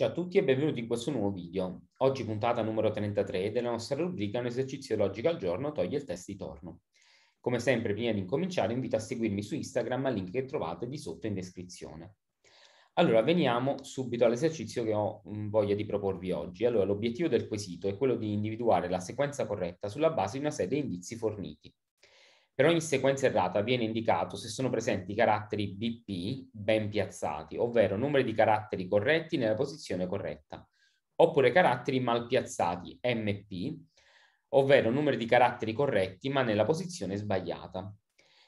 Ciao a tutti e benvenuti in questo nuovo video. Oggi puntata numero 33 della nostra rubrica Un esercizio logico al giorno toglie il test di torno. Come sempre, prima di incominciare, invito a seguirmi su Instagram al link che trovate di sotto in descrizione. Allora, veniamo subito all'esercizio che ho mm, voglia di proporvi oggi. Allora, l'obiettivo del quesito è quello di individuare la sequenza corretta sulla base di una serie di indizi forniti. Per ogni sequenza errata viene indicato se sono presenti caratteri BP ben piazzati, ovvero numeri di caratteri corretti nella posizione corretta, oppure caratteri mal piazzati MP, ovvero numeri di caratteri corretti ma nella posizione sbagliata.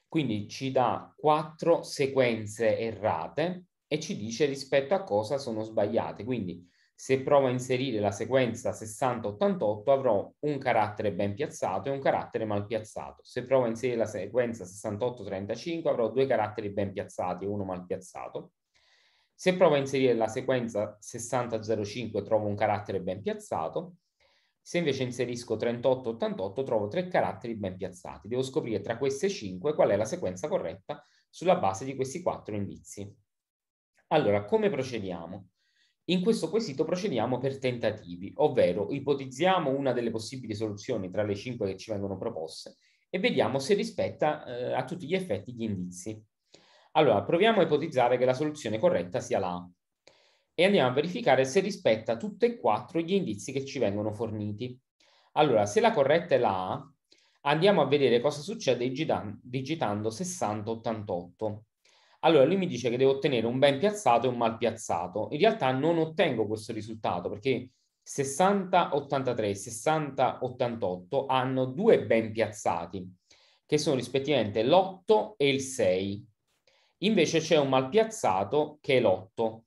Quindi ci dà quattro sequenze errate e ci dice rispetto a cosa sono sbagliate. Quindi se provo a inserire la sequenza 6088 avrò un carattere ben piazzato e un carattere mal piazzato. Se provo a inserire la sequenza 6835 avrò due caratteri ben piazzati e uno mal piazzato. Se provo a inserire la sequenza 6005 trovo un carattere ben piazzato. Se invece inserisco 3888 trovo tre caratteri ben piazzati. Devo scoprire tra queste 5 qual è la sequenza corretta sulla base di questi quattro indizi. Allora, come procediamo? In questo quesito procediamo per tentativi, ovvero ipotizziamo una delle possibili soluzioni tra le cinque che ci vengono proposte e vediamo se rispetta eh, a tutti gli effetti gli indizi. Allora, proviamo a ipotizzare che la soluzione corretta sia la A e andiamo a verificare se rispetta tutti e quattro gli indizi che ci vengono forniti. Allora, se la corretta è la A, andiamo a vedere cosa succede digitando 6088. Allora lui mi dice che devo ottenere un ben piazzato e un mal piazzato. In realtà non ottengo questo risultato perché 60-83 e 60-88 hanno due ben piazzati che sono rispettivamente l'8 e il 6. Invece c'è un mal piazzato che è l'8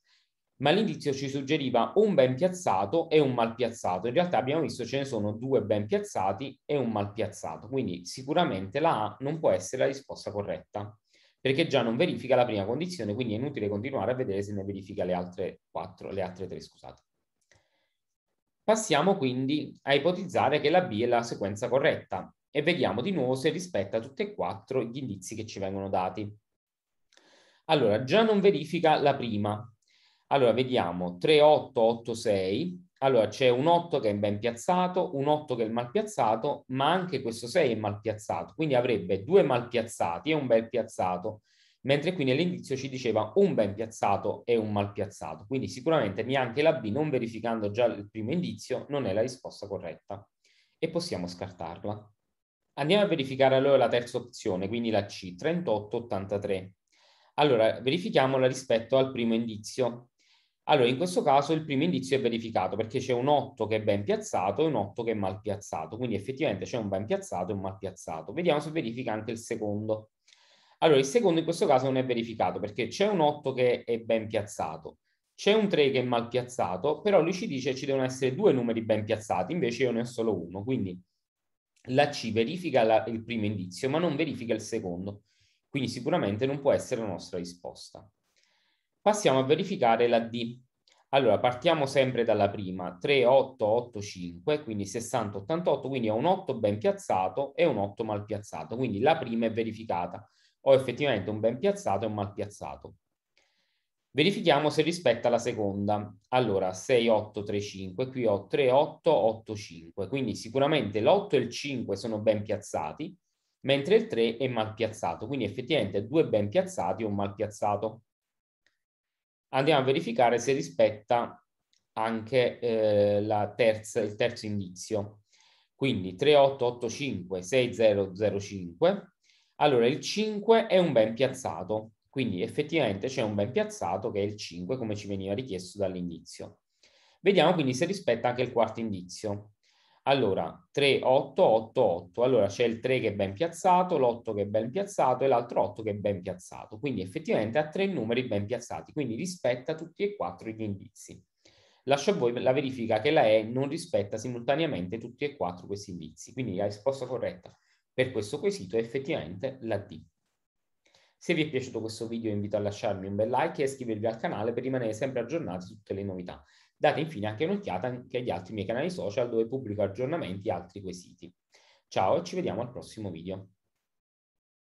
ma l'indizio ci suggeriva un ben piazzato e un mal piazzato. In realtà abbiamo visto ce ne sono due ben piazzati e un mal piazzato, quindi sicuramente la A non può essere la risposta corretta perché già non verifica la prima condizione, quindi è inutile continuare a vedere se ne verifica le altre, quattro, le altre tre, scusate. Passiamo quindi a ipotizzare che la B è la sequenza corretta e vediamo di nuovo se rispetta tutti e quattro gli indizi che ci vengono dati. Allora, già non verifica la prima. Allora, vediamo 3886, allora c'è un 8 che è ben piazzato, un 8 che è mal piazzato, ma anche questo 6 è mal piazzato, quindi avrebbe due mal piazzati e un bel piazzato, mentre qui nell'indizio ci diceva un ben piazzato e un mal piazzato, quindi sicuramente neanche la B, non verificando già il primo indizio, non è la risposta corretta e possiamo scartarla. Andiamo a verificare allora la terza opzione, quindi la C, 38-83. Allora, verifichiamola rispetto al primo indizio. Allora, in questo caso il primo indizio è verificato perché c'è un 8 che è ben piazzato e un 8 che è mal piazzato, quindi effettivamente c'è un ben piazzato e un mal piazzato. Vediamo se verifica anche il secondo. Allora, il secondo in questo caso non è verificato perché c'è un 8 che è ben piazzato, c'è un 3 che è mal piazzato, però lui ci dice che ci devono essere due numeri ben piazzati, invece io ne ho solo uno, quindi la C verifica la, il primo indizio ma non verifica il secondo, quindi sicuramente non può essere la nostra risposta. Passiamo a verificare la D. Allora, partiamo sempre dalla prima, 3, 8, 8, 5, quindi 60, 88, quindi è un 8 ben piazzato e un 8 mal piazzato, quindi la prima è verificata. Ho effettivamente un ben piazzato e un mal piazzato. Verifichiamo se rispetta la seconda. Allora, 6, 8, 3, 5, qui ho 3, 8, 8, 5. Quindi sicuramente l'8 e il 5 sono ben piazzati, mentre il 3 è mal piazzato. Quindi effettivamente due ben piazzati e un mal piazzato andiamo a verificare se rispetta anche eh, terza, il terzo indizio. Quindi 3885 6005. Allora il 5 è un ben piazzato, quindi effettivamente c'è un ben piazzato che è il 5 come ci veniva richiesto dall'indizio. Vediamo quindi se rispetta anche il quarto indizio. Allora, 3, 8, 8, 8. Allora c'è il 3 che è ben piazzato, l'8 che è ben piazzato e l'altro 8 che è ben piazzato. Quindi effettivamente ha tre numeri ben piazzati, quindi rispetta tutti e quattro gli indizi. Lascio a voi la verifica che la E non rispetta simultaneamente tutti e quattro questi indizi. Quindi la risposta corretta per questo quesito è effettivamente la D. Se vi è piaciuto questo video invito a lasciarmi un bel like e iscrivervi al canale per rimanere sempre aggiornati su tutte le novità. Date infine anche un'occhiata anche agli altri miei canali social dove pubblico aggiornamenti e altri quesiti. Ciao e ci vediamo al prossimo video.